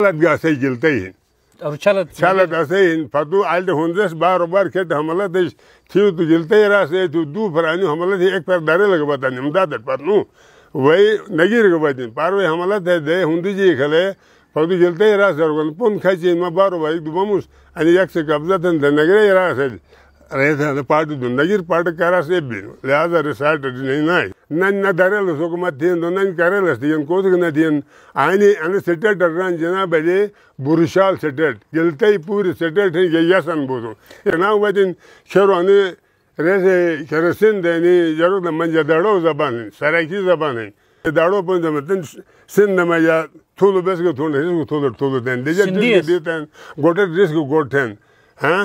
gatay jiltayihiin shalad asayihiin faduu alde hundes baaro barked hamaladays tiutu jiltayiraasaytu duufarani hamaladi ekpar darelagabadan imdadad farnu way nagirgabadin parwe hamaladaide hundiji kale fadu jiltayiraasargon pun kaciin ma baaro barik dubamus ani yakse kabzatan da nagireiraasadi नजर पट कर लिहाजा रिसाट नरल हुकूमत दिन तो नरल दिन कौत दिन आने अन सटेट रन जनाब अजे बुरशाल सटेट दिल तई पूरी सटेट यसन बोलो जनाब वन शुरु सिंध जरूर मंजे दड़ो जबान सराखी जबान दड़ो सिंध में या थूल बस थोड़ा थूल थूल गोटे रिस्क गोटन हाँ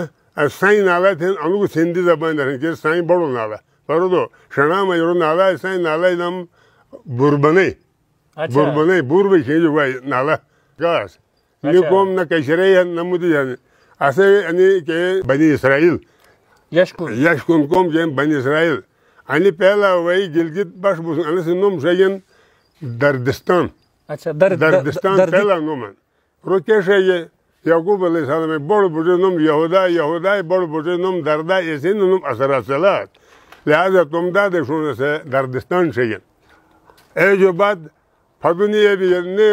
साईं नाला आहिनि अमुक सिंधी ज़बान जा आहिनि जीअं साईं बड़ो नाला बरोदो शणाम अहिड़ो नाला आहे साईं नाला जो नाम बुरबने बुरबने बुरब शइ जेको आहे नाला कास निकोम न कैशरे आहिनि न मुदी आहिनि असां आनी के बनी इसराईल यशकुन यशकुन कोम जे बनी इसराईल आनी पहिला वई गिलगित पासपासून आणि सिनोम शैन दर्दिस्तान अच्छा दर्दिस्तान पहिला नोम रोके शै יעקב עליהם בור בוז'נום יהודה יהודה בור בוז'נום דרדה יסינונום עשרה סלט. لهذا تمدا دشون دردستان شيئا ايجو بعد فدنيا بيجنة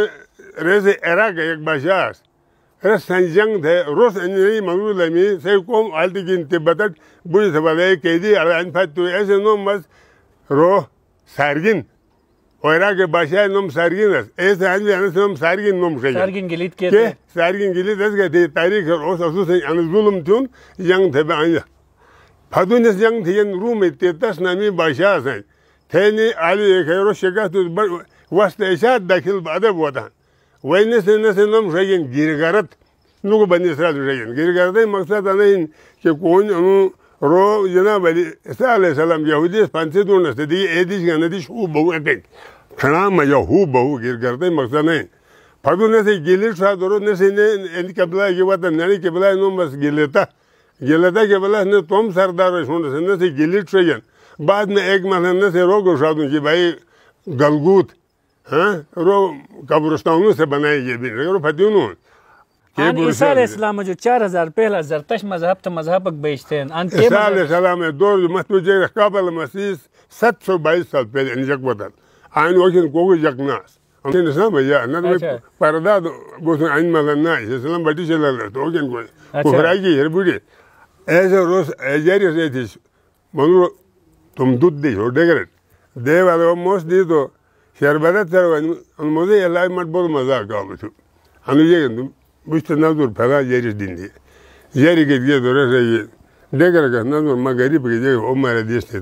رز عراق يك باشاس رز سنجنگ ده روس انجلي منو لمي سيكوم عالتي جين تبتت بوي سبالي كيدي على انفاتو ايسي نوم بس روح سارجين Orang kebahagiaan nom sargin as. Es han vi anas nom sargin nom kaya. Şey. Sargin gelit ke. Ke sargin gelit as ke de tarikh o sasu sen an zulum tun yang thebe anya. Fadun es yang thiyen rum tetas nami bahşa sen. Teni ali ekero şekat tut vast eşat dakil bade boda. Vayne sen nes nom sargin girgarat. Nugu bani israel sargin. Girgarat maksat anayin ke koyun onu Ro Cenab-ı Ali Aleyhisselam Yahudi Pansedur'un istediği ediş ganediş hu bahu ekek. Çanağma ya hu bahu girgardayım baksa neyin. Fakat nasıl gelirse doğru nasıl ne endi kebla givatan yani kebla numbas gelirta. Gelirta kebla ne tom sardar şunu sen nasıl gelirse yan. बाद में एक महीने ने से रोग साधु जी भाई गलगूत हाँ रो कब्रस्तानों से बनाई ये भी फतेह an İsa Aleyhisselam'a jo 4000 પહેલા zərtəş məzhəb tə məzhəbək beştən. An tə İsa Aleyhisselam'a doğru mətbucə Qabal Məsih 722 साल पहले इंजक बदल आइन वकिन कोगो जकनास अंतिम इस्लाम भैया ना तो पर्दा बोस आइन मगना इस्लाम बटी चला तो वकिन को कुफराई की हरबुडी ऐसे रोज एजरी से थी मनु तुम दूध दे हो डेगरेट देव अदो मोस दी तो शरबत तर अनुमोदे एलाई मत बहुत मजा का अनुजे میست نذر بھگا یری dindi یری گیہ برے رہی دگر کا نظر مغرب کی دے عمرہ دیش تے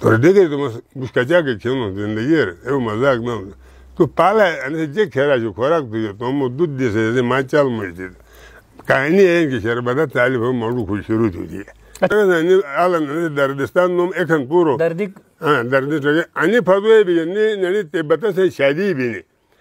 تو دگر دما گچھیا گئی کینو دیندے اے مزاق نہ تو طالے نے جے کرا جو خوراک دی تو مد دیسے ما چل مشدے کہانی ہے کہ حدا طالب ہو مل کو شرودے اے نے الندر دردستان نم اکن پرو دردک ہاں دردسے انی فدوی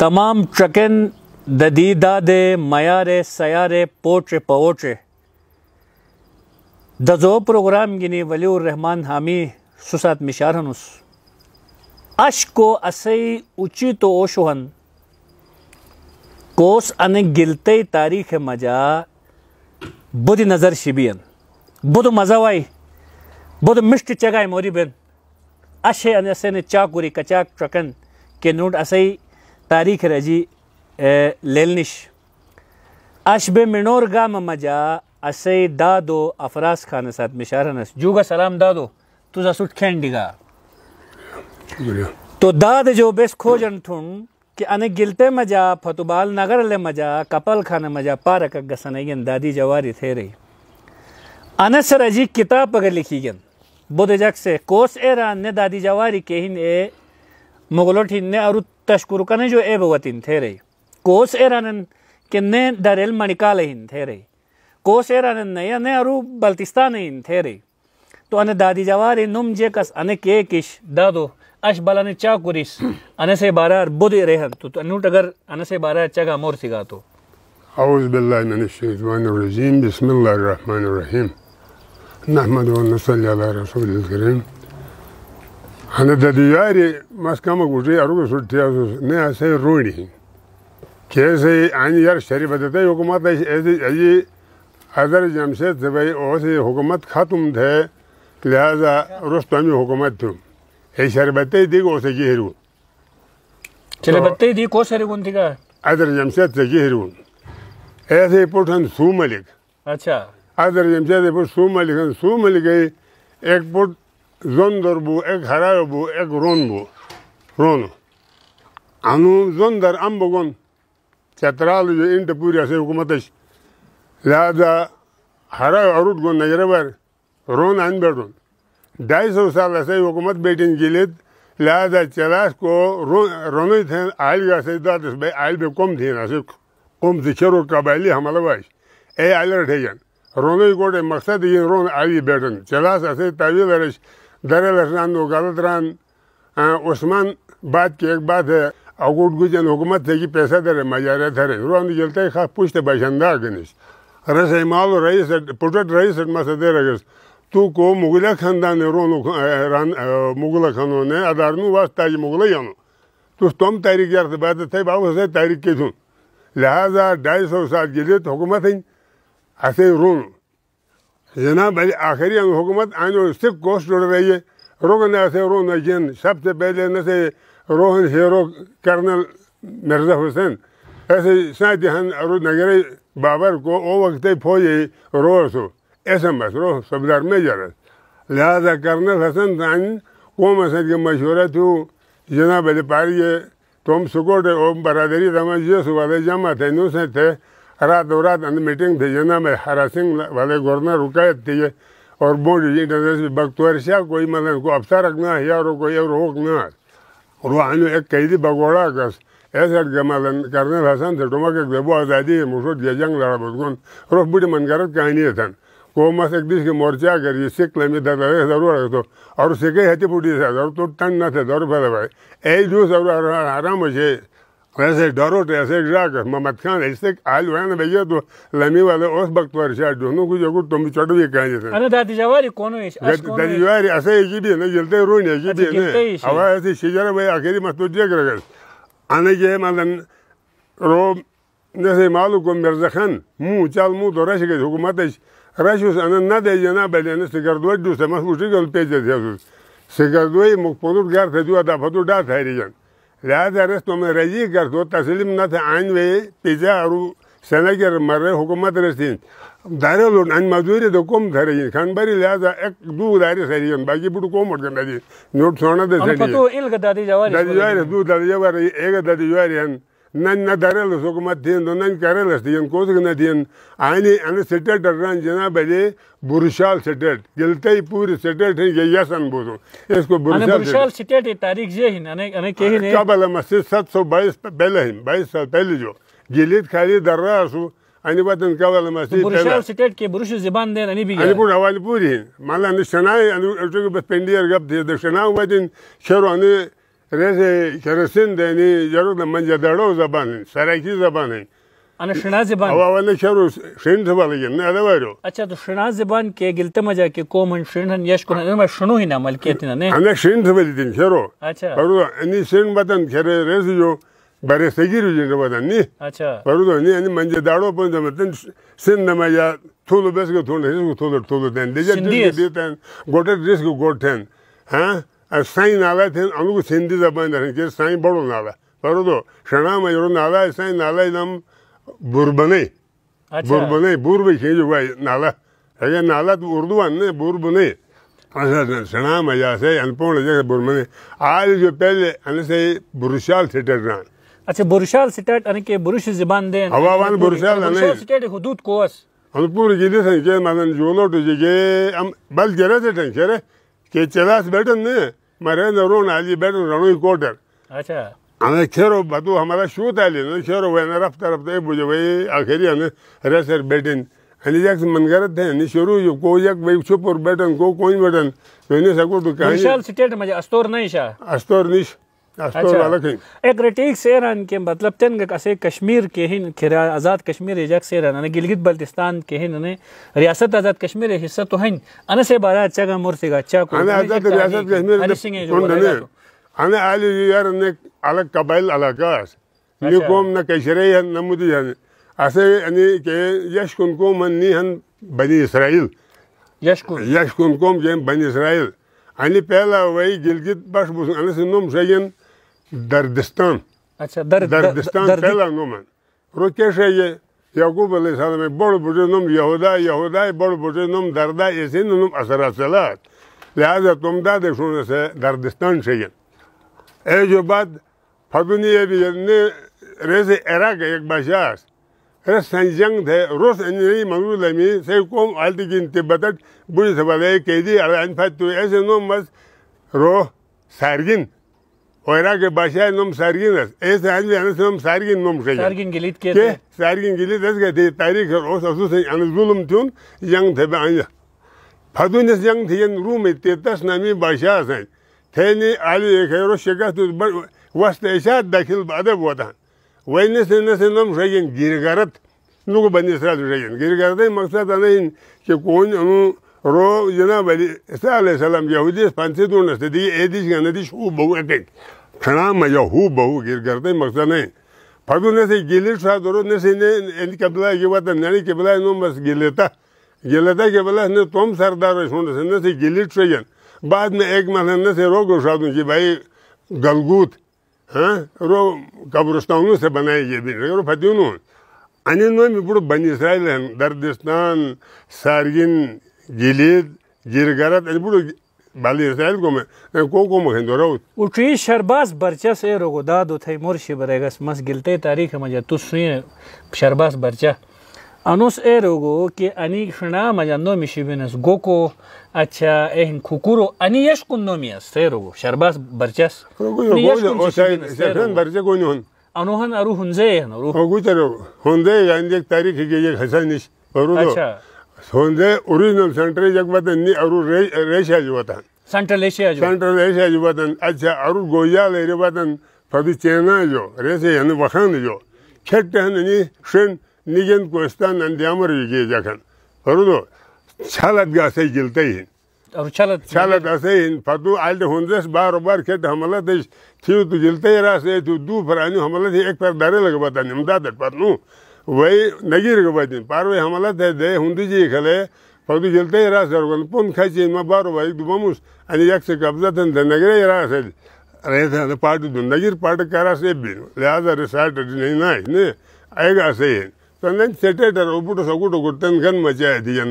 तमाम चकन ददीदा दे मयारे सयारे पोचे पवोचे दजो प्रोग्राम गिनी वलीउर रहमान हामी सुसात मिशार हनुस को असई उची तो ओशुहन कोस अन गिलते तारीख मजा बुध नज़र शिबियन बुध मज़ा वाई बुध मिष्ट चगाय मोरी बेन अशे अने असे ने चाकुरी कचाक चकन के नोट असई तारीख है जी लेलनिश अशब मिनोर गा मजा असे दादो अफराज खान साथ मिशारनस जूगा सलाम दादो तुझा सुट खेंडिगा तो दाद जो बेस खोजन थुन कि अने गिलते मजा फतुबाल नगर ले मजा कपल खान मजा पारक गसनयन दादी जवारी थे रही अनस रजी किताब पग लिखी गन बुध जग से कोस एरान ने दादी जवारी के हिन ए मुगलोट हिन ने अरु tashkurukane jo ebawatin therei kos eranen kenne darel manikale hin therei kos eranen ne ne aru baltistane hin therei तो अने दादी जवारी नुम जे कस अने के किश दादो अश बलाने चा कुरिस अने से बारा बुद रेहन तो अनुट अगर अने से बारा अच्छा का मोर सिगा तो أعوذ بالله من الشيطان الرجيم بسم الله الرحمن الرحيم نحمد ونصلي على رسول الكريم Ana da diyari mas kama guje aruga sultiya ne ase roni. Kese an yar शरीफ देते हुकूमत ऐसे ये अदर जमशेद भाई से हुकूमत खातुम थे लिहाजा रुस्तमी हुकूमत थी ये शरबत दी को से गिहरू शरबत दी को सर गुन थी का अदर जमशेद से गिहरू ऐसे पुठन सू मलिक अच्छा अदर जमशेद पुट सू मलिक सू मलिक एक पुट जोंदर बो एक हराय बो एक रोन बो रोन अनु जोंदर अम बगन चतराल जो इंट पूरी ऐसे हुकूमत है लादा हराय अरुट गो नजर पर रोन अन बेरोन ढाई सौ साल ऐसे हुकूमत बैठी गिलित लादा चलास को रो, रोनो थे आयल का से दाद आयल पे कम थी ना सिर्फ कम से शुरू का बैली वाइस ए आयल रहे जन रोनो कोटे मकसद ये रोन आयल बैठन चलास ऐसे तावील रहे दरे लसनान नौकारा दौरान उस्मान बात की एक बात है अगूट गुजन हुकूमत थे कि पैसा दरे मजारे थरे रोन जलते खा पूछते बशंदा गनिश रस हिमाल रईस पुटट रईस मसा दे रगस तू को मुगला खानदान रोन रान मुगला खानों ने अदार नु वास्ता ये मुगला यानो तू तुम तारीख यार बात थे बाबू से तारीख के सुन लिहाजा ढाई सौ साल गिले हुकूमत है ऐसे रोनू जनाब आखिरी अंग हुकूमत आनो सिर्फ कोस जुड़ रही है रोगन से सेरो नजन सबसे पहले न से रोहन हेरो कर्नल मिर्जा हुसैन ऐसे शायद हन अरु नगर बाबर को ओ वक्त फौज रो सो एस एम एस रो सबदार मेजर लिहाजा कर्नल हसन तान कौम हसन के मशवरा थी जनाब पारिये तुम सुकोट ओ बरदरी समझिए सुबह जमा थे नूसे थे रात और रात मीटिंग थी जना में सिंह वाले गवर्नर रुकायत थी और बोर्ड इंटरनेशनल बगतौर से कोई मतलब को अफसर रखना है और कोई और रोकना और आने एक कैदी बगोड़ा कस ऐसे मतलब करने हसन थे टुमा के देवो आज़ादी मुसुद के जंग लड़ा बुदकुन रोफ बुढ़ी मन करत कहानी है को मस एक दिश के मोर्चा करिए सिख जरूर तो, और सिखे फूटी और तो न थे भाई ऐ जो आराम से Ezek ezek Mamad Khan, ezek alvene beje do lami wale os baktuar şa donu ku jogu tomu çadu ye kanje sen. Ana dati javari konu iş. Dati javari asa ye gibi ne gelte ruin ye gibi ne. Ava ese şejara bay akeri mastu diye kırgar. Ana ye malan ro ne se malu ko Mirza Khan mu çal mu dora şege hukumat iş. Raşus ana na de yana belene sigardoy du se mas uçi gol peje diyoruz. Sigardoy mukpodur gar tedu ada fatu da tayriyan. لهذا رسم رجی کردو تسلیم نت عنوی pizza رو singer مره حکومت رسین دارلون ان مزوری دو کم دھرین کھان بری لہذا ایک دو داری سرین باقی بڑو کم اٹھ کندی نوٹ سونا دے سرین پتو الگ دادی جواری دادی جواری دو دادی جواری ایک دادی جواری ہن nan na darelas दिन kuma tiyan do nan karelas tiyan ko tu na tiyan बुरशाल सेटेट गिलते तई पूरी सेटेट है ये यसन बोलो इसको बुरशाल बुरशाल सेटेट की तारीख जे हिन अने अने के हिन नहीं कबल मस्जिद 722 पहले हिन 22 साल पहले जो गिलित खाली दर्रा सु अने बदन कबल मस्जिद बुरशाल सेटेट के बुरुश जुबान देन अने भी अने पूरा हवाली पूरी माला निशनाई अनि उसको बस पेंडियर गप दे दक्षिणा वदिन शेरो अने رزه کرسن دنی جرو منجه دړو زبان سرکی زبان انا شنا زبان او اول شرو شین زبان نه دا وایرو اچھا تو شنا زبان کې ګلته مجا کې کومن شینن یش کو نه شنو هینا ملکیت نه انا شین زبان دین شرو اچھا پرو انی شین بدن کر رزه یو بره سګیرو جن بدن نی اچھا پرو نی انی منجه دړو په زمتن سن نه مجا ټول بس کو ټول ریس کو ټول ټول دین دې دې ګوټه ریس کو ګوټن ها ऐं साईं नाला थियनि अनुकूल सिंधी ज़बान रखणी चए साईं बड़ो नाला बरोदो शणाम जहिड़ो नाला आहे साईं नाला जो नाम बुरबने बुरबने बुरब शइ जेको आहे नाला अॻे नाला त उर्दू आहिनि न बुरबने असां शणाम जा असांजे अनपोण जे बुरबने आज जो पहले अने से बुरुशाल थिएटर रान अच्छा बुरुशाल सिटेट अने के बुरुश ज़बान दे हवावान बुरुशाल अने सिटेट हुदूद कोस अनुपुर जिले से के मानन जोलो तो जगे हम बल जरा से टेंशन है કે ચેલાસ બેઠન ને મરેન્દ્ર રોણ બેઠન રણુઈ કોટર અચ્છા અને ખેરો બધું અમારે શું થાય ખેરો હોય અને રફતા રફતા એ પૂછે ભાઈ આખેરી અને રેસર બેટીને અને જ્યાંક મનગર જ થાય એની શરૂ જો કોઈ એક ભાઈ છુપર બેટન કોઈ કોઈ બેટન તો એને સગવડ કાંઈ સ્ટેટ મજા અસ્તોર નહીં છે અસ્તોર નહીં अच्छा। एक रेटीक सेर के मतलब तन असे कश्मीर के हिन खिरा आज़ाद कश्मीर एजक सेर अने गिलगित बल्तिस्तान के हिन अने रियासत आज़ाद कश्मीर हिस्सा तो हन अने से बारा अच्छा का मुर्सी का अच्छा को अने आज़ाद रियासत कश्मीर तो तो। अने सिंह जो अने आले यार अने अलग कबाइल अलग अच्छा। ये कौम न कशरे हन न मुदी हन असे अने के यश कुन को नी हन बनी इसराइल यश कुन यश कुन कोम जेम बनी इसराइल अने पहला वही गिलगित बस अने सिनुम सयन دردستان अच्छा दर्द दर्दस्तान दर्द, पहला नाम है रोके से ये याकूब अलैहि सलाम में बड़ बुजुर्ग नाम यहूदा यहूदा बड़ बुजुर्ग नाम दर्दा ऐसे नाम असरा सलात लिहाजा तुम दाद शून्य से दर्दस्तान से ये ए जो बात फदुनी ये भी ने रेसे इराक एक बाशास रे संजंग थे रोस इंजनी मरूल में से कोम आलती गिनती बतत बुझ सवाल है कैदी अलाइन फात तू ऐसे नाम मत रो सारगिन Ωραία και πασιά νόμ Σαργίνας. Έτσι άλλοι ένας νόμ Σαργίν νόμ Σαργίν. Σαργίν γελίτ και... Και Σαργίν γελίτ έτσι γιατί ταρίκ όσα σούσαν αν δούλουν τιούν γιάν τεπέ άνια. Πατούνες γιάν τιγεν ρούμε τετάς να μην πασιάσαν. Τένι άλλοι εκαιρός και κάτω βαστεσιά δακίλ πάντα βόταν. Βένες ένας νόμ Σαργίν γυργαράτ. Νούκο πανίστρατου Σαργίν. Γυργαράτ μαξάτα να είναι και κουόνι νου Ρο Cenab-ı Ali Aleyhisselam Yahudi pansi durnas dedi ediş ganediş hu bu ekek. kınamaya hubahu girgerde maksana Pardon neyse gelir saat doğru neyse ne en kebla gibi ne kebla inanmaz gelirta. Gelirta kebla ne tom sardar ve şunu sen neyse gelir çeyen. बाद में एक महीने से रोग उठा दूँ कि भाई गलगूत हाँ रो कब्रस्तानों से बनाए ये भी रो फतियों अनिनो में पूरा बन इसराइल दर्दिस्तान सारगिन गिलीद गिरगरत पूरा Bali Israel come Coco Mohendorot. Uchi Sharbas Barchas Ero Godado Taimorshi Baregas Mas Gilte Tarik Majatus Sharbas Barcha. Anus Erogo que Ani Shana Majanomi Shivenas Goko Acha en Kukuro Ani Yashkun Nomias Erogo Sharbas Barchas. O sea, Barcha Gonion. Anohan Aruhunze. Ogucharo Hunde and Tarik Hasan is. अच्छा सोंदे original central जगबतन नी अरु रे, रेशा जुवतन central Asia जो central Asia जुवतन अच्छा अरु गोया ले रेवतन फबी चेना जो रेसे हन वखन जो खेट हन नी शेन निगन कोस्तान अंदियामर ये जखन अरु दो तो, छलत गा से गिलते ही और छलत छलत ऐसे ही फतु आल तो होंदस बार बार खेत हमला दे थियो तो गिलते ही रासे तो दू फरानी हमला एक पर डरे लगे बता निमदा दट पर नू वही नगीर के बदिन पारवे हमला दे दे हुंदी जी खले फक्त गेलते रा सरगन पुन खाई म बारो भाई दु बमुस आणि एक से कब्जा तन दे नगीर रा से रे दे पाट दु नगीर पाट करा से बिन लिहाजा रिसाइट नहीं नहीं नहीं आएगा से तन तो सेटेटर उपुट सगुट गुटन खन मचाए दियन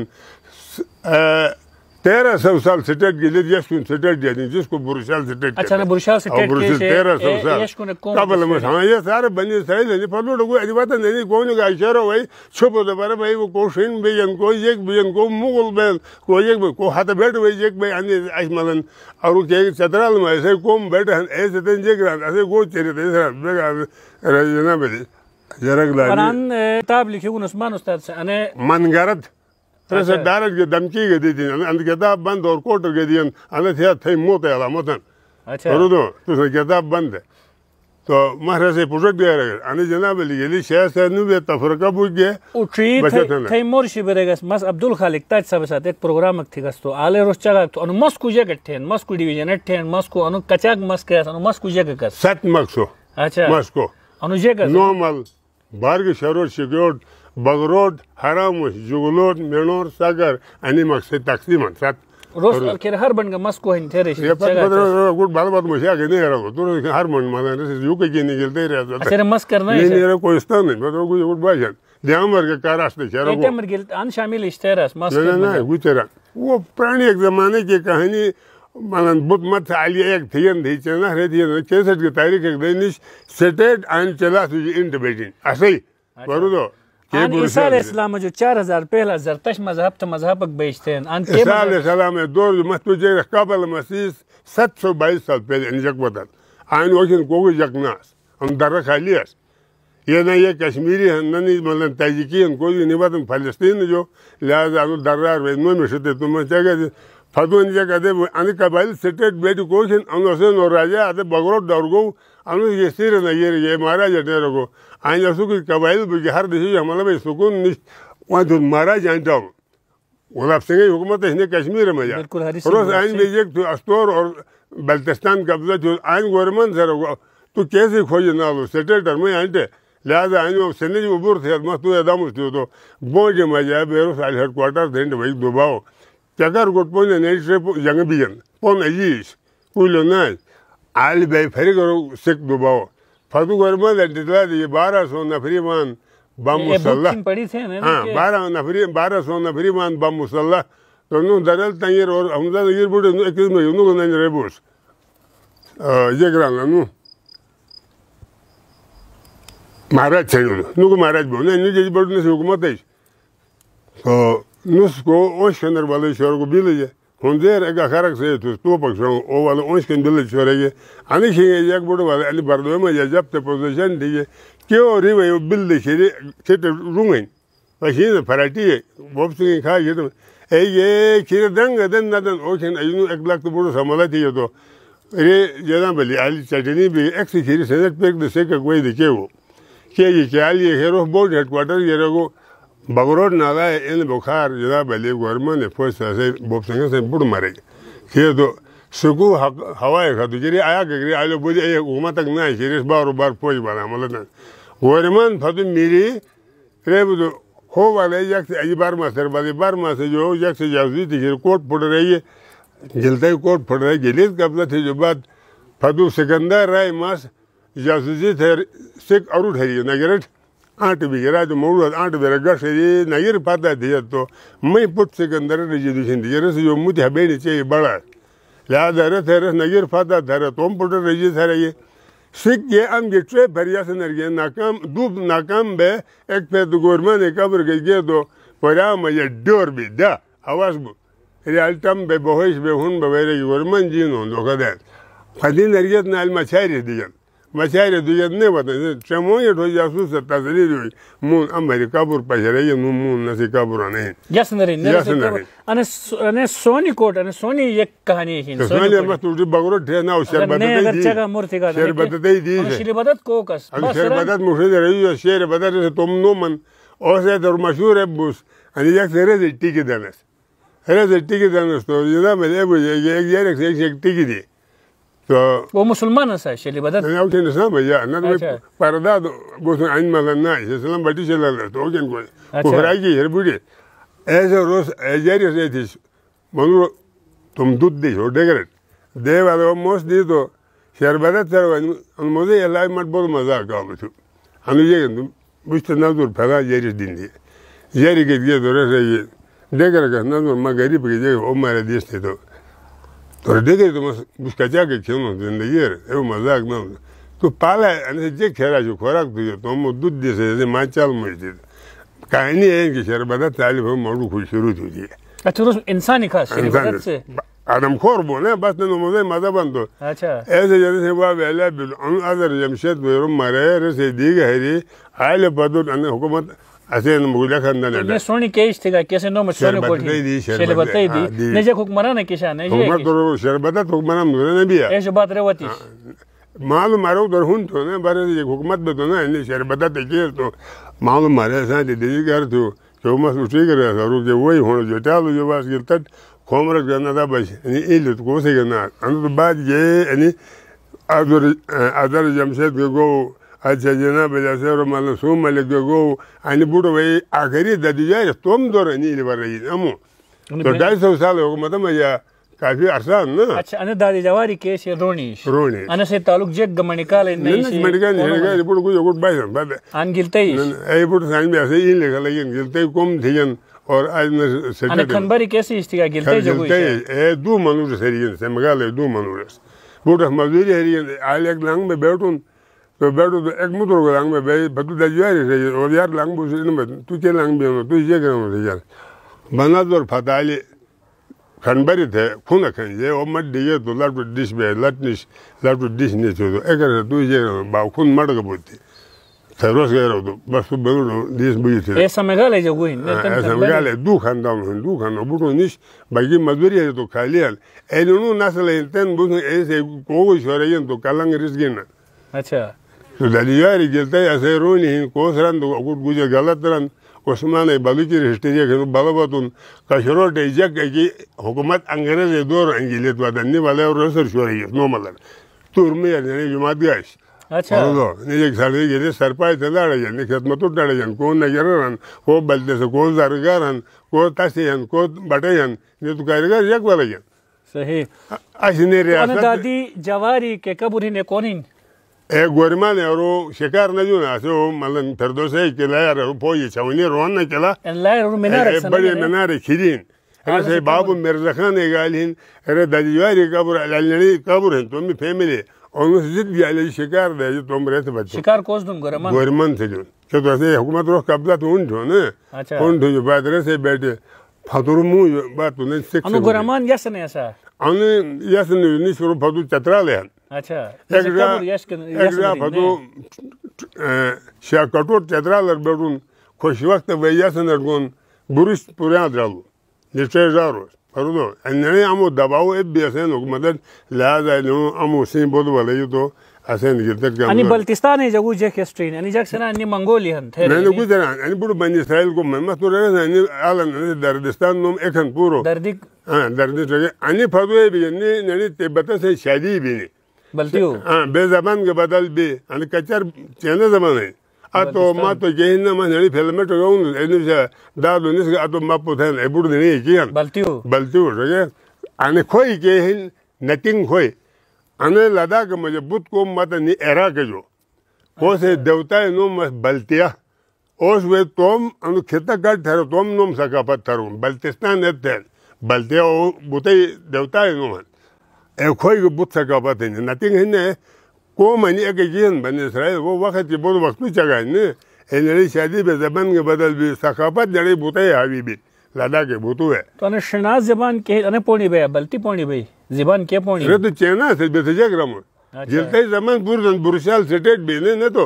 तेरह सौ साल स्टेट के लिए यशकुन स्टेट दिया जिसको बुरशाल स्टेट अच्छा ना बुरशाल स्टेट बुरशाल तेरह सौ साल कबल में हाँ ये सारे बंदे सही लेने पर लोग कोई अधिवात नहीं कौन का इशारा भाई छुप होते पर भाई वो कोशिन भी जन को एक भी जन को मुगल बैल को एक को हाथ बैठ हुई एक भाई अन्य आसमान और वो एक चतराल में ऐसे कोम बैठे हैं ऐसे तेन जेक रहा ऐसे को चेहरे तेरे बेकार जना बेली जरक लानी किताब लिखी उन उस्मान उस्ताद से अने मनगरत Trese Berat demkiyi gedidin. And gedab band or koto gedidin. Anet ya thay mot ya motan. अच्छा तो तो किताब बंद है तो महाराज से पुरक गया रे अने जनाब लिए ली शेर से नु बे तफरका बुझ गए उठी थे मोर शिबरेगस मस अब्दुल खालिक ताज सब साथ एक प्रोग्राम थीगस तो आले रोचगा तो अनु मस कुजे गठे मस कु डिवीजन ठे मस को अनु कचाक मस के अनु मस कुजे के कर सत मक्सो अच्छा मस को अनु जे कर नॉर्मल बार्ग शहरों सिक्योर बगरोड हरामुश जुगलोट मेणोर सागर आणि मागसे ताकसी म्हणतात रोज केर हर बन मस्को हिन थे रे गुड बाल बात मुझे आगे नहीं रहा तो हर मन माना रे यू के के नहीं गिरते रह जाता तेरे मस करना है नहीं मेरा कोई स्थान नहीं मतलब कुछ गुड बाय जान ध्यान वर्ग कार आस्ते चेहरा को टेमर गिल अन शामिल इस्तेरस मस नहीं नहीं वो तेरा वो प्राणी एक जमाने की कहानी माना बुत मत आलिया एक थियन थी चना रे थियन चेसट की तारीख एक दैनिश सेटेड आन चला तुझे इंट बेटिन ऐसे آن عیسی السلام जो चार हजार पहला जरतश मजहब तो मजहब बेचते हैं आन के सलाम दो मतुजे कबल मसीह सत सौ बाईस साल पहले निजक बदल आन वकिन को जगनास हम दर खालियस ये ना ये कश्मीरी हैं ना नहीं मतलब तजिकी हैं कोई नहीं बदन फलस्तीन जो लिहाजा दर्रा में शुद्ध तुम जगह Fabunjak ade ani kabail setet bedu koşin anlasa noraja ade bagro dargo anu yesir na yer ye mara jete rogo anya su ki kabail bu jahar dişi yamala be sukun niş wadun mara janta गुलाब सिंह की हुकूमत हिंद कश्मीर में जा रोज आइन भेजे तो अस्तोर और बल्तिस्तान कब्जा जो आइन गवर्नमेंट सर तो कैसे खोजे ना लो सेटेटर में आंटे लिहाजा आइन वो सिंध उबूर थे मस्त एदाम तो बोझ में जाए बेरो साल हेडक्वार्टर देंट भाई दुबाओ Jakar got pon ne se yang bien. Pon ayis. Kuilo nai. Al be feri garo sek dubao. Fatu garma da ditla di 1200 nafriman bam musalla. हाँ बारह नफरी Ha. सौ नफरी मान बम मुसल्ला दोनों दरल तंगेर और हमजा तंगेर बुढ़े एक दिन में यूनु को नहीं रहे बुश ये करांगा नू महाराज चाहिए नू को महाराज बोलने नू जैसी बोलने से हुकूमत है तो Nusko oşkendir balı şorgu bilece. Hunzer ega karak seytüz topak şon o balı oşken bilece şorege. Ani şenge yak bodu balı ali bardoyma ya japte pozisyon diye. Ki o rive o bilde şeri çete rungen. Başını paratiye bobsini kay yedim. Ege kirden gaden nadan oşken ayunu eklaklı bodu samala diye to. Re jedan bali ali çateni bir eksi şeri senet pek de seka koy de kevo. Kegi ki ali hero board headquarters yerego बगरोड नाला है इन बुखार जरा बलिए गर्मा ने फोज से बोप से बुड़ मरे खे तो सुकु हवाए खा तुझे आया के गिरी आलो बुझे एक उमा तक ना है बार बार फोज बना मतलब गोरमन फतु मिरी रे बुझो हो वाले यक से अजी बार मास बाजी बार मास जो यक से जाऊ थी कोट फुट रही है गिलते कोट फुट रही गिली कबला थी जो बात फतु सिकंदर राय मास जासूसी थे सिख अरुठ है नगरठ आठ बिगेर आयतो मोड़ आठ बेर ये नगर पाता थे तो मै पुत सिकंदर रिजी दुशिन धिय रस यो मुत ह्या बेणीचे बळा लिहाजा रस हे रस नगर पाता था रस धरत तो पुटर पुट रिजी थारे ये सिख ये अम गे ट्रे फरिया से नगर नाकाम दूब नाकाम बे एक पे तो गोरमा ने कबर के गे तो परा ये डोर भी दा आवाज बु रियालटम बे बहुत बे हुन बे वेरे गोरमन जी नो दो कदर खदी नरगे तो नाल मचाई रे दिगन Μαζίρε, δεν είναι τρία μονάδε. Τρία μονάδε. Μουν, Αμερικαπού, Πασαρία, Μουν, Νασικά, Ρανέ. Γασενάρι, γασενάρι. Αν εσύ, αν εσύ, αν εσύ, αν εσύ, αν εσύ, αν αν εσύ, αν αν εσύ, αν εσύ, αν εσύ, αν εσύ, αν εσύ, αν εσύ, αν εσύ, αν αν εσύ, αν εσύ, αν εσύ, αν तो वो मुसलमान आसा आशिल्ली बदल हांव इस्लाम भैया ना परदाद बसून आनी म्हाका ना इस्लाम बाटी शेल्लो तो केन कोण कोहरायची हेरबुडी एज अ रोस एजारी असो दीस म्हणून तुम दूध दीस हो डेगरेट देव आलो मोस दी तो शेरबादात सर्व आनी म्हजो हे लायफ मात बरो मजा हाका हांव आनी जे बिश्ट नाजूर फेगा जेरीस दिन दी जेरी घेत घे दोरस डेगर नाजूर म्हाका गरीब घेत हो मारे दीस न्ही तो Tore deke de mas buskacha ke kyono zende yere, evo mazak nam. Tu pala ane je khera shu khorak tu yo, tomo dud desa yade ma chal mo yade. Ka ene ene ke shere bada talif ho maru khu shiru tu yade. A tu rosu insani ka shiru bada tse? Adam khor bo ne, bas deno mazay mazaban tu. Acha. Ese yade se wa Asıl mugula kandan ala. Ne soni keş tiga kese no mu soni kol. Şerbetay di şerbetay di. Ne je hukmana ne keşan ne je. Hukmana doğru şerbeta hukmana mugula ne biya. Eş bat revatiş. Malum arı dur hun to ne bare je hukmat be to ne ne şerbeta te kiyel to. Malum arı sen de dedi gar to. Çoğumuz uçuyor gari sarı je vay honu je talu je bas giltat. Komrat gana da baş. Ne ilut ko se gana. Anı to bad je ani Azar eh, Azar Jamshed go अच्छा الأسير ملسوم لجوجو أنا borrow وي آخري دجاجة توم دور أني اللي بريين أمو तो ढाई सौ साल हो गए मतलब काफी आसान ना अच्छा अने दादी जवारी केस या रोनीश रोनीश अने से जग नहीं नहीं ये कुछ बाय गिलते ही ये पुट साइन में ऐसे ही लिखा लेकिन गिलते कम थियन और आज ने अने गिलते ए दो मनुष्य सेरियन से मगाले दो मनुष्य पुट मजदूरी हरियन आलेक लांग में बैठूं beru ekmudurgo langme be batu dajuari se odyar langbu se inma tu che langbe no tu je kan se jar banador fatali kanbari te kuna kan ye o mad de ye to latu dish be latnish latu dish ne to eker tu je ba kun mad ga buti taros ga ro bas tu beru dis bu te esa megale je guin esa megale du kan da un du kan bu no nish to kalial el nu nasle enten to kalang risgina अच्छा دلیاری از رونی کوس رند اگر گوجه غلط رند عثمان بلوچی رشتری کنو بلوتون کشرو تیجک کی حکومت انگریز دور انگلیت ودن نی ولی اور رسر شوری نو ملر تورمی یعنی جماعت گاش अच्छा नहीं एक साले गेले सरपाय चला रहे ने खत्म तो डळे जन कोण न गेर रन को बलदे से कोण जारगार हन को तासे हन को बटे हन ने तू काय एक वाला सही असने रे दादी जवारी के कबुरी ने कोनिन e gormane şeker ne na juna so malan perdose ke la ro poyi chawni ron na kela la ro menare sana bade menare kidin ana say babu mirzakhan e galin re kabur alalni kabur hin tumi family onu sizit bir aile şikar da yo tom ret bacı şikar kozdun gorman gorman tejun ke to se hukumat ro kabla to un jo ne un jo badre se bede fadur mu ba to ne sik anu gorman yasne yasa anu yasne ni shuru fadu chatralayan अच्छा एकदा फकू शेकटोट तेतरालर बेडून खोशी वक्त वैयासन अडकून बुरीश पुऱ्यांत रावलो literature बरोबर आनी ताणें आमो दबाव येत बी असें न्हू मदत लिहाज आयलो आमो सी बोल भले यो तो असें गिरतक काम आनी बल्तिस्तान है जगू जे हिस्ट्री आनी जग सेना आनी मंगोलियन थे नहीं कुछ ना आनी पूरो बन इस्राइल को मैं मत रे आनी आलन दर्दिस्तान नोम एकन पूरो दर्दिक हां दर्दिक आनी फदवे भी आनी ननी तेबत से शादी भी नहीं बल्तियो हाँ बेजबान के बदल बे कचर चेने जबान है आ तो मा तो यही ना मा नड़ी फिल्म तो गौन एनु से दा दुनिस आ तो मा पुथन एबुड दिनी कियन बल्तियो बल्तियो रगे अने खोई के हिन नटिंग खोई अने लदा के मुझे बुत को मत नि एरा के जो को से देवता नो बल्तिया ओस वे तोम अनु खेता कर ठहरो तोम नोम सका पत्थर बल्तिस्तान ने बल्तिया बुते देवता नो मन ꯑꯩꯈꯣꯏꯒꯤ ꯕꯨꯠ ꯀꯕꯗꯤꯅꯤ ꯅꯥꯇꯤꯡ ꯍꯤꯟꯅꯦ कोमनी एक जिन बने इसराइल वो वक्त ये बोल वक्त में जगह ने इनरी शादी बे जबान के बदल भी सकापत जड़े बूते हावी भी लादा के बूतु है तो अने शनाज जबान के अने पोणी बे बल्ती पोणी बे जबान के पोणी रे तो चेना से बे से जगरम अच्छा। जिलते जमान बुरजन बुरशाल सेटेट भी ने, तो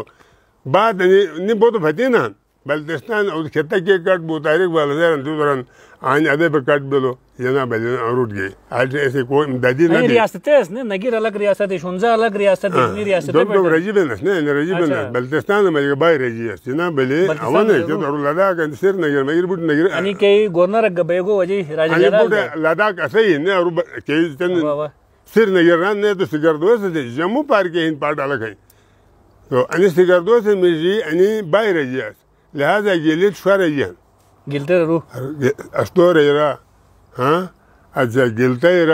बात ने, ने बहुत फती ना बल्तिस्तान और खेत के कट बुतारिक वाले दूसरा आन अदे पे कट बोलो yana badin an rudge hali ऐसे को imdadi na रियासत है इसने नगीर अलग रियासत है शुंजा अलग रियासत है इतनी रियासत है दो रजी बना इसने ने रजी बना बल्तिस्तान में ये बाय रजी है जिना बले अवन है जो दरु लद्दाख एंड सिर नगीर मगीर बुट नगीर अनि के गवर्नर गबेगो वजी राजा लद्दाख असई ने और के तन सिर नगीर ran ne तो सिगर दो से जम्मू पार के इन पार्ट अलग है तो अनि सिगर दो से मिजी अनि बाय रजी है लिहाजा ये लेट शरजियन गिल्टर रो अस्टोर है हाँ अच्छा ಗೆಲ್ತಾಯಿರ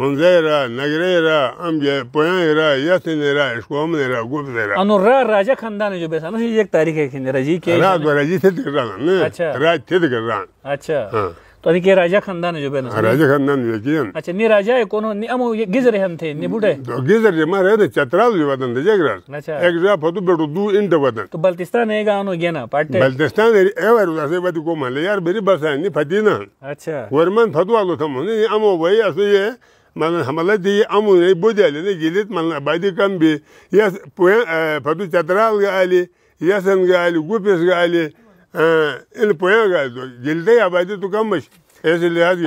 ಹೊಂದಾಯಿರ ನಗರೇರ ಅಮ್ಗೆ ಪೊಯಾಯಿರ ಯತ್ತಿನೇರ ಇಸ್ಕೊಮ್ನೇರ ಗುಬ್ದೇರ ಅನು ರ ರಾಜ ಖಾನदान जो बेसा ना एक तारीख है कि राजी के राज राजी थे कर रहा अच्छा राज थे कर रहा अच्छा हां तो अभी के राजा खानदान जो बेन राजा खानदान जो कियन हाँ। अच्छा नी राजा है कोनो नी अमो ये गिजर हम थे नी बुढे तो गिजर जे मारे ने चतराल जो वदन दे जगरा अच्छा एक जा फतु तो बेटो दू इंट वदन तो बल्तिस्तान है गानो गेना पाटे बल्तिस्तान ए एवर उसे बद को मले यार मेरी बस है नि फतीना अच्छा वरमन फतु आलो थम नि अमो वही असे ये मन हमले दी अमो ने बोजाले ने गिलित माने बादी कम भी यस फतु चतराल गाली यसन गाली गुपेस गाली ಇಲ್ಲಿ ಪೋಯಾಗಾಯ್ತು ಗಿಲ್ದೆ ಯಾವಾಯ್ತು ಕಮ್ಮಶ್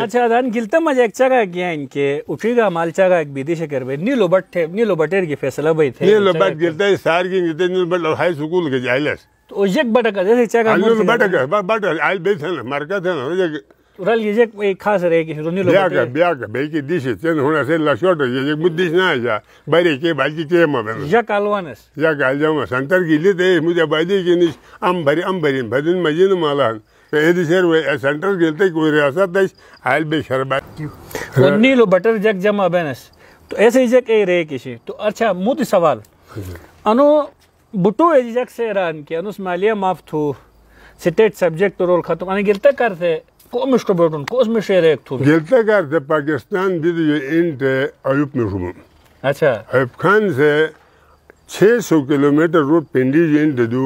अच्छा अदान गिलता मजा एक चगा गया इनके उठीगा माल चगा एक बीदी से करवे नीलो बट्टे नीलो बटेर की फैसला भाई थे नीलो बट गिलता सार की गिलते नीलो बट हाई स्कूल के जाइलस तो एक बटक जैसे चगा बटक बटक आइल बेस है ना ना Ural yiyecek e, kanser yiyecek. Bir dakika bir dakika belki dişi. Sen ona sen laşıyordu yiyecek bu diş ne yapacak? Bari ki belki kıyma ben. Yiyecek alvanız. Yiyecek alacağım. Santar gilli de müde baydi ki niş ambari ambarin. Badın macını malan. एदिशर central गिरते कोई रियासत है oil बेशर उन्नी लो butter जग जमा बेनस तो ऐसे ही जग ए रे किसी तो अच्छा मुद सवाल अनु बुटो एजिजक से ईरान के अनुस मालिया माफ थू सिटेट सब्जेक्ट रोल खत्म अने गिरते करते ko'mishdi bo'ldin ko'zmish edi geltagar de pakistan video inte ayup mishum acha ayup khan se 600 kilometer road pendi inte du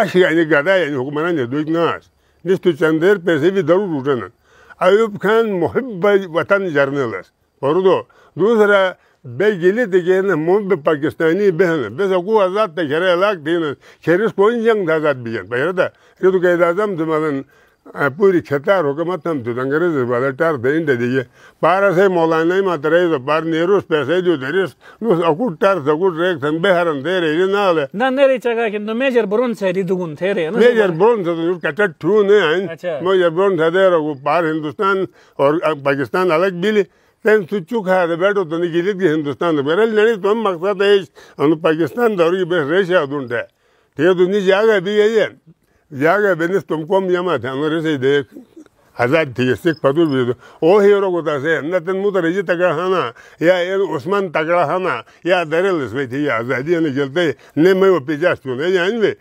ash yani gada yani hukumaran ya duik nas nistu chander pese vi daru rutana ayup khan muhibba vatan jarnalas Orada dusra belgeli de gene mumbe Pakistani behne. Biz oku azat da kere elak diyiniz. Keris koyun yang da azat biyen. Bayra da. Yedu kayda adam dumadın पूरी छतार हुकूमत हम तो अंग्रेज वाला टार दें दिए से मौलाना मत रहे तो पार नेरुस पैसे जो नुस अकुट टार सकुट रेक बेहरन दे रे ना ना ने रे चगा कि नो मेजर ब्रोन से दुगुन थे रे ना मेजर ब्रोन से ने मेजर ब्रोन से दे रो पार हिंदुस्तान और पाकिस्तान अलग बिल तेन सुचूक है बैठो तो निकिलित की हिंदुस्तान बेरल नहीं तो मकसद है पाकिस्तान दौरी बेस रेशा दूंढे ठीक है तो नहीं जागा भी है Llega bendes तुमको हम यहाँ ध्यान से देख हजार तीसक पदू बीजो ओ हिरो गोतासे नतन मुतर जी तगड़ा हाना या ये उस्मान तगड़ा हाना या दरेल इसमें थी आजादी ने जलते ने मैं वो पिजास्तू ने जाएंगे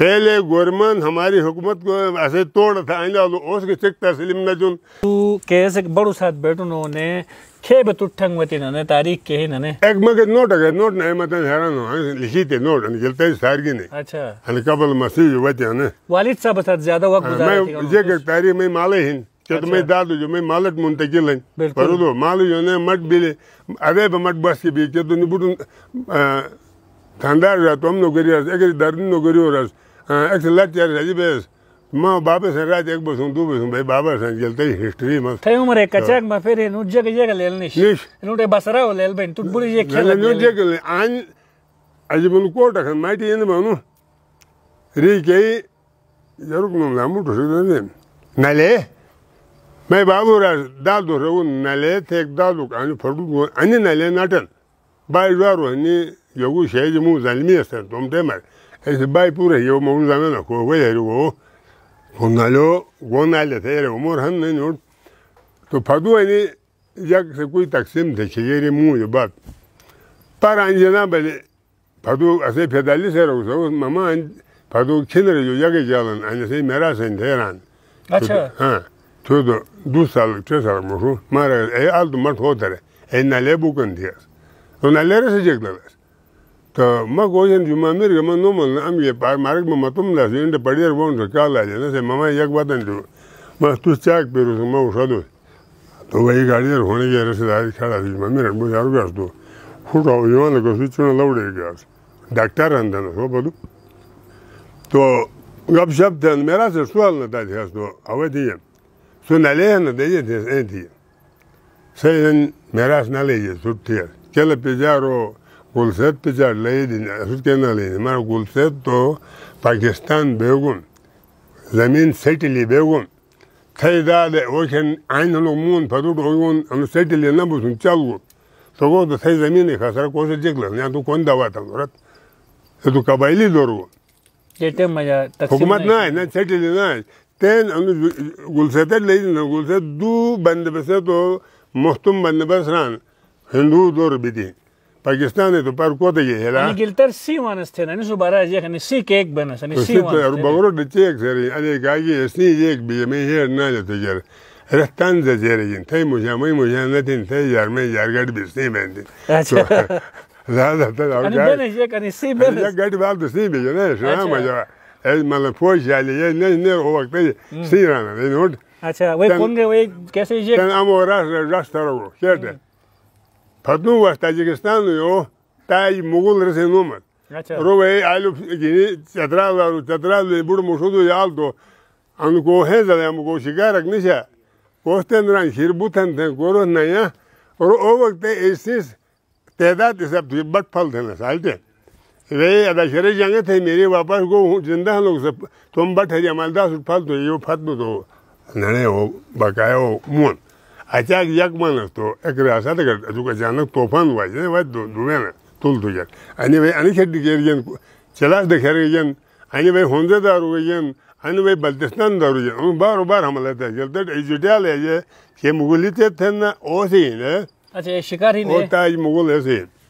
पहले गवर्नमेंट हमारी हुकूमत को ऐसे तोड़ था आइंदा उसके चेक सिलिम न जुन तू कैसे बड़ो साथ बैठो ने खे बतुठंग वती ने तारीख के ही ने एक मगे नोट अगर नोट नहीं मत हैरान हो हाँ, लिखी थे नोट अन हाँ, गिलते सारगी ने अच्छा अन हाँ, कबल मसीह वती ने वालिद साहब साथ ज्यादा वक्त गुजारा मैं जे के तारीख में माले हिन के तुम्हें तो अच्छा। दादो जो मैं मालट मुंतकिल हैं पर दो माल जो ने मट बिले अरे ब मट बस के बीच तो तो के तो ठंडा रहा तो हम नौकरी रस एक दर्द नौकरी हो रहा एक्सलेक्टर है जी बेस માં બાબે સર રાત એક બસું દુ બસું ભાઈ બાબા સર જલતે હિસ્ટરી માં થઈ ઉમર એક કચાક માં ફેર એનું જગ જગ લેલ નિશ એનું ટે બસરા લેલ બેન તું પૂરી જે ખેલ એનું જગ લે આન આજે મને કોટ ખન માટી એને મનું રી કે જરૂર નું લાંબુ તો સુદ ને નલે મે બાબુ રા દાલ દો રવ નલે તે એક દાલુ કાન ફરડુ અને નલે નાટન બાય વારો ની યોગુ શેજ મુ જલમી હશે તોમ તે મારે 이제 바이프레 요 모르자면 그 왜이러고 혼날로 원날에 대해 음을 하는 요또 파도에니 як такой таксим да чеери мую бат паранжена беле паду асе педали се розо мама паду кинер ю яге жалан анесе мерасен деран ача ха чудо ду сал че сал мужу мара э алду март хотере э нале букун диас то налере се жеглалас که ما گوشن جمعه میرگه من نومل ام یه پای مارک ممتوم لازم اینده پدیر بون سه کال لازم نسه ماما یک باتن جو ما تو چاک پیروس ما وشادو تو وی گاڑی در ہونے گیا رسی داری کھڑا تھی ما میرن بو یارو گاس دو خوٹا و یوان لگو سی چون لوڑے گاس ڈاکٹر اندن سو بدو تو گپ شپ تن میرا سے سوال نہ تھا تھا تو اوے دیے سو نلے نہ دیے تھے اے تھی سین میرا نلے یہ سوت تھے چل پہ جارو Gulsetto Cerleydin, Sütkenalini, mer Gulsetto Pakistan Begum, Zemin setili Sekili Begum, o Oken Aynı Lumun, Padur Oyun, Anı Sekili Nabusun Çalgut, Sogo da Sey Zemini Kasar koşacaklar, Ciklan, tu Konda Vatan, Rat, Etu Kabayli Doru. Yetem ya taksim. Hukumat nay, ne Sekili nay. Ten anı Gulsetto Leydin, Gulsetto Bandebeseto, Muhtum Bandebesran, Hindu doğru Bidin. Pakistan'e parkota gehela. Ani giltar si manas thena, ani subara ajek, ani si cake banas, ani si manas. Kusit bagoro de cake seri, ani gagi esni cake bi me her na de teger. Restan de jerin, tay mujha may mujha natin tay yar me yar gad bisni mendi. Acha. Zada ta da. Ani bene jek ani si bene. Ya gad bal bisni bi ne, shama maja. Ez malı poş yani ne ne o vakte si rana. Acha, ve konge ve kese jek. Sen amora rastaro. Şerde. Padnuvas, Tayikistán, yo, Tay, Mugul, recién número. Rove, Ailo, Gini, Chatrala, Chatrala, e Bur Musudu y Alto, Anko Heza, de Amuko Shikara, Knisha, Kostendran, Shirbutan, Tenkoros, Naya, Ro Ovakte, Esis, Tedat, Isap, e Bat Paltenas, Alte. Ve adaşları cennet e miri vapas go zindah lok tombat heri amalda sut palto yo fatbu do nane o bakaya o mun Atjak yakmanës to, ekre asat eker, tuk ajanak tofan vaj, ne vaj duvene, tul tujer. Ani vaj ani khetti kergen, çelak da kergen, ani vaj honda daru kergen, ani vaj baltistan daru kergen. Onu bar bar hamala da geldi. Ejüdiyal ece, ke Mughulite tenna o şeyin, he? Acı şikar yine. O taj Mughul eseyin.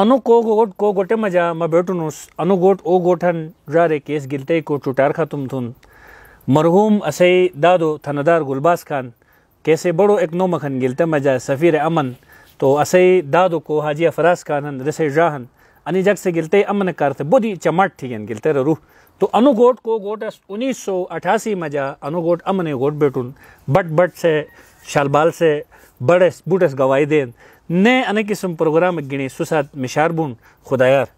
ಅನುಕೋಗೋಟ್ ಕೋ ಗೊಟೆ ಮಜ ಮ ಬೇಟುನುಸ್ ಅನುಗೋಟ್ ओ ಗೋಠನ್ ಜಾರೆ case ಗಿಲ್ತೆ ಕೋ चुटार ಖಾತುಮ್ थुन मरहूम असे दादो थनदार गुलबास खान कैसे बड़ो एक no मखन गिलते मजा सफ़ीर अमन तो असे दादो को हाजी अफराज हन रसे जाहन अनी जग से गिलते अमन करते बुदी चमाट थी गिलते रूह तो गोट को गोट उन्नीस सौ अठासी मजा गोट अमन गोट बेटुन बट बट से शालबाल से बड़स बूटस गवाई देन ne anaki sum programme gine susat misharbuun khudayar